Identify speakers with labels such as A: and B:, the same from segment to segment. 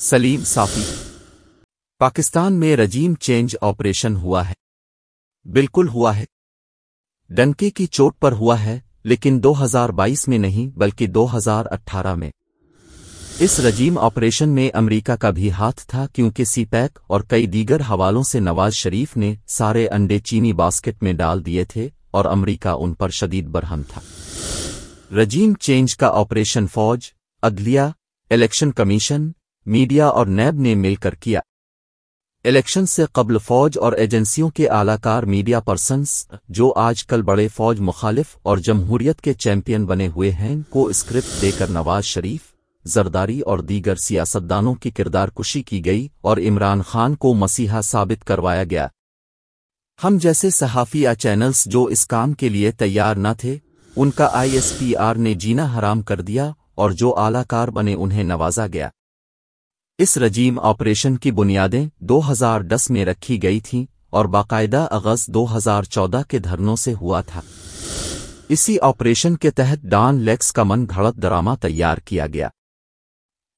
A: सलीम साफी पाकिस्तान में रजीम change operation हुआ है बिल्कुल हुआ है डंके की चोट पर हुआ है लेकिन 2022 में नहीं बल्कि 2018 में इस रजीम ऑपरेशन में अमेरिका का भी हाथ था क्योंकि सीपैक और कई दीगर हवालों से नवाज शरीफ ने सारे अंडे चीनी बास्केट में डाल दिए थे और अमेरिका उन पर शदीद बरहम था रजीम चेंज का ऑपरेशन फौज अदलिया इलेक्शन कमीशन मीडिया और नैब ने मिलकर किया इलेक्शन से कबल फौज और एजेंसियों के आलाकार मीडिया पर्सनस जो आजकल बड़े फौज मुखालिफ और जमहूरियत के चैंपियन बने हुए हैं को स्क्रिप्ट देकर नवाज शरीफ जरदारी और दीगर सियासतदानों की किरदार कुशी की गई और इमरान खान को मसीहा साबित करवाया गया हम जैसे सहाफ़ी या चैनल्स जो इस काम के लिए तैयार न थे उनका आईएसपीआर ने जीना हराम कर दिया और जो आलाकार बने उन्हें नवाजा गया इस रजीम ऑपरेशन की बुनियादें 2010 में रखी गई थीं और बाकायदा अगस्त 2014 के धरनों से हुआ था इसी ऑपरेशन के तहत डॉन लेक्स का मन घड़त ड्रामा तैयार किया गया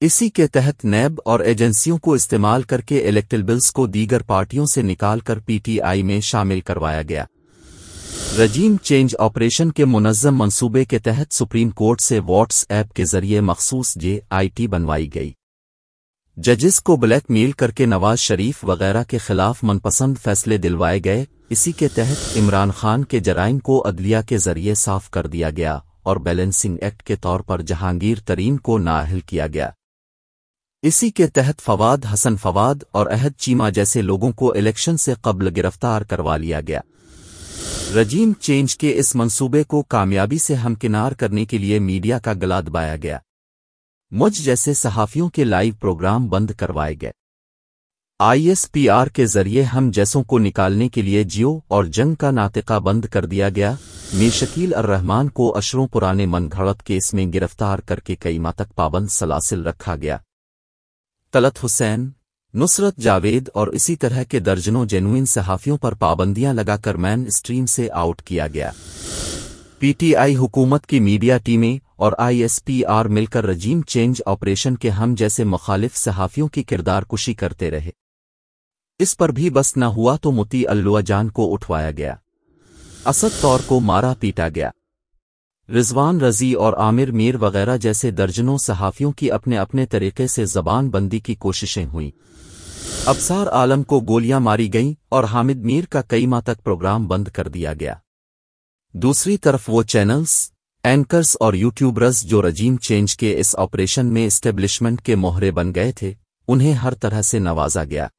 A: इसी के तहत नैब और एजेंसियों को इस्तेमाल करके इलेक्ट्रल बिल्स को दीगर पार्टियों से निकालकर पीटीआई में शामिल करवाया गया रजीम चेंज ऑपरेशन के मुनज़म मंसूबे के तहत सुप्रीम कोर्ट से व्हाट्सएप के जरिए मखसूस जे आई टी बनवाई गई जजिस को ब्लैक मेल करके नवाज शरीफ वगैरह के खिलाफ मनपसंद फैसले दिलवाए गए इसी के तहत इमरान खान के जराइम को अदलिया के जरिए साफ कर दिया गया और बैलेंसिंग एक्ट के तौर पर जहांगीर तरीन को नाहल किया गया इसी के तहत फवाद हसन फवाद और अहद चीमा जैसे लोगों को इलेक्शन से कबल गिरफ्तार करवा लिया गया रजीम चेंज के इस मंसूबे को कामयाबी से हमकिनार करने के लिए मीडिया का गला दबाया गया मुझ जैसे सहाफ़ियों के लाइव प्रोग्राम बंद करवाए गए आईएसपीआर के जरिए हम जैसों को निकालने के लिए जियो और जंग का नातिका बंद कर दिया गया मीर शकील रहमान को अशरों पुराने मनगढ़त केस में गिरफ्तार करके कई माह तक पाबंद सलासिल रखा गया तलत हुसैन नुसरत जावेद और इसी तरह के दर्जनों जेनुइन सहाफ़ियों पर पाबंदियां लगाकर मैन स्ट्रीम से आउट किया गया पीटीआई हुकूमत की मीडिया टीमें और आईएसपीआर मिलकर रजीम चेंज ऑपरेशन के हम जैसे मुखालिफ सहाफ़ियों की किरदार कुशी करते रहे इस पर भी बस न हुआ तो मुती जान को उठवाया गया असद तौर को मारा पीटा गया रिजवान रजी और आमिर मीर वगैरह जैसे दर्जनों सहाफ़ियों की अपने अपने तरीके से जबान बंदी की कोशिशें हुईं अबसार आलम को गोलियां मारी गईं और हामिद मीर का कई माह तक प्रोग्राम बंद कर दिया गया दूसरी तरफ वो चैनल्स एंकर्स और यूट्यूबर्स जो रजीम चेंज के इस ऑपरेशन में स्टेब्लिशमेंट के मोहरे बन गए थे उन्हें हर तरह से नवाजा गया